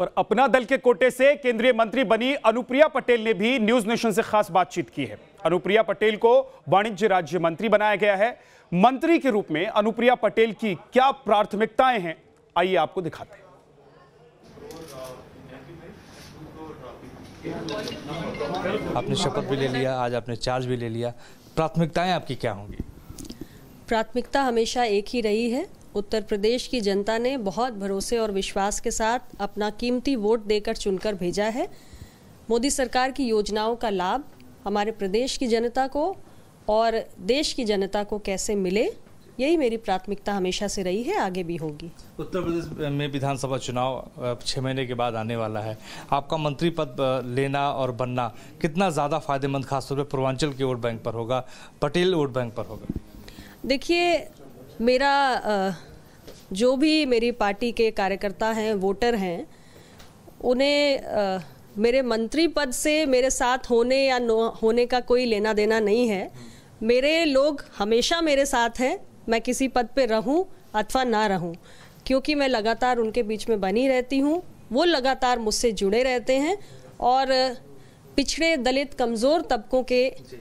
और अपना दल के कोटे से केंद्रीय मंत्री बनी अनुप्रिया पटेल ने भी न्यूज नेशन से खास बातचीत की है अनुप्रिया पटेल को वाणिज्य राज्य मंत्री बनाया गया है मंत्री के रूप में अनुप्रिया पटेल की क्या प्राथमिकताएं हैं आइए आपको दिखाते हैं आपने शपथ भी ले लिया आज आपने चार्ज भी ले लिया प्राथमिकताएं आपकी क्या होंगी प्राथमिकता हमेशा एक ही रही है उत्तर प्रदेश की जनता ने बहुत भरोसे और विश्वास के साथ अपना कीमती वोट देकर चुनकर भेजा है मोदी सरकार की योजनाओं का लाभ हमारे प्रदेश की जनता को और देश की जनता को कैसे मिले यही मेरी प्राथमिकता हमेशा से रही है आगे भी होगी उत्तर प्रदेश में विधानसभा चुनाव छः महीने के बाद आने वाला है आपका मंत्री पद लेना और बनना कितना ज़्यादा फायदेमंद खासतौर पर पूर्वांचल के वोट बैंक पर होगा पटेल वोट बैंक पर होगा देखिए मेरा जो भी मेरी पार्टी के कार्यकर्ता हैं वोटर हैं उन्हें मेरे मंत्री पद से मेरे साथ होने या नो होने का कोई लेना देना नहीं है मेरे लोग हमेशा मेरे साथ हैं मैं किसी पद पे रहूं अथवा ना रहूं क्योंकि मैं लगातार उनके बीच में बनी रहती हूं वो लगातार मुझसे जुड़े रहते हैं और पिछड़े दलित कमज़ोर तबकों के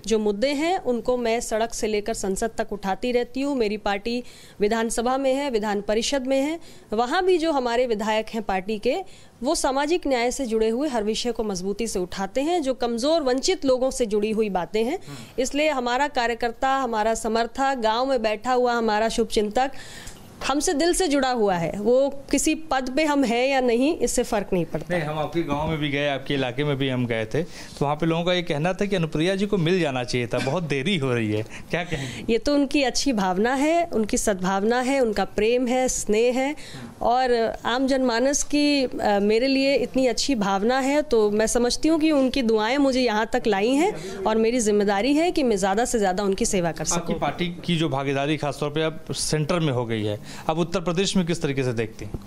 जो मुद्दे हैं उनको मैं सड़क से लेकर संसद तक उठाती रहती हूँ मेरी पार्टी विधानसभा में है विधान परिषद में है वहाँ भी जो हमारे विधायक हैं पार्टी के वो सामाजिक न्याय से जुड़े हुए हर विषय को मजबूती से उठाते हैं जो कमज़ोर वंचित लोगों से जुड़ी हुई बातें हैं हम्म। इसलिए हमारा कार्यकर्ता हमारा समर्थक गाँव में बैठा हुआ हमारा शुभचिंतक हमसे दिल से जुड़ा हुआ है वो किसी पद पे हम हैं या नहीं इससे फ़र्क नहीं पड़ता नहीं हम आपके गाँव में भी गए आपके इलाके में भी हम गए थे तो वहाँ पे लोगों का ये कहना था कि अनुप्रिया जी को मिल जाना चाहिए था बहुत देरी हो रही है क्या कहें ये तो उनकी अच्छी भावना है उनकी सद्भावना है उनका प्रेम है स्नेह है और आम जनमानस की मेरे लिए इतनी अच्छी भावना है तो मैं समझती हूँ कि उनकी दुआएं मुझे यहाँ तक लाई हैं और मेरी जिम्मेदारी है कि मैं ज़्यादा से ज़्यादा उनकी सेवा कर सकूँ आपकी पार्टी की जो भागीदारी खासतौर पर अब सेंटर में हो गई है अब उत्तर प्रदेश में किस तरीके से देखती हैं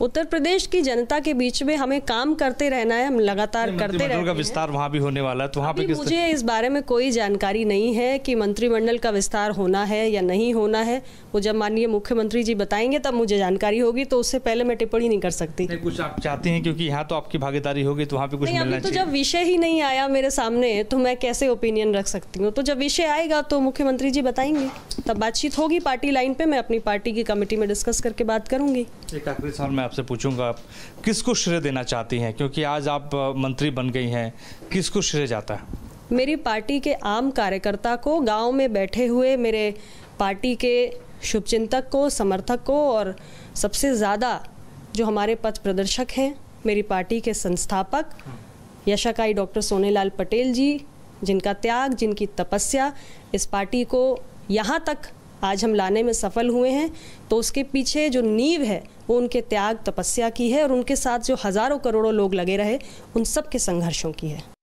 उत्तर प्रदेश की जनता के बीच में हमें काम करते रहना है हम लगातार करते रहते का विस्तार वहाँ भी होने वाला है तो वहाँ पे मुझे इस बारे में कोई जानकारी नहीं है कि मंत्रिमंडल का विस्तार होना है या नहीं होना है वो जब माननीय मुख्यमंत्री जी बताएंगे तब मुझे जानकारी होगी तो उससे पहले मैं टिप्पणी नहीं कर सकती कुछ आप चाहते हैं क्योंकि यहाँ तो आपकी भागीदारी होगी तो वहाँ पे कुछ तो जब विषय ही नहीं आया मेरे सामने तो मैं कैसे ओपिनियन रख सकती हूँ तो जब विषय आएगा तो मुख्यमंत्री जी बताएंगे तब बातचीत होगी पार्टी लाइन पे मैं अपनी पार्टी की कमेटी में डिस्कस करके बात करूंगी एक आखिरी सवाल मैं आपसे पूछूंगा आप किसको श्रेय देना चाहती हैं क्योंकि आज आप मंत्री बन गई हैं किसको श्रेय जाता है मेरी पार्टी के आम कार्यकर्ता को गांव में बैठे हुए मेरे पार्टी के शुभचिंतक को समर्थक को और सबसे ज़्यादा जो हमारे पथ प्रदर्शक हैं मेरी पार्टी के संस्थापक यशाकाई डॉक्टर सोनेलाल पटेल जी जिनका त्याग जिनकी तपस्या इस पार्टी को यहाँ तक आज हम लाने में सफल हुए हैं तो उसके पीछे जो नींव है वो उनके त्याग तपस्या की है और उनके साथ जो हज़ारों करोड़ों लोग लगे रहे उन सब के संघर्षों की है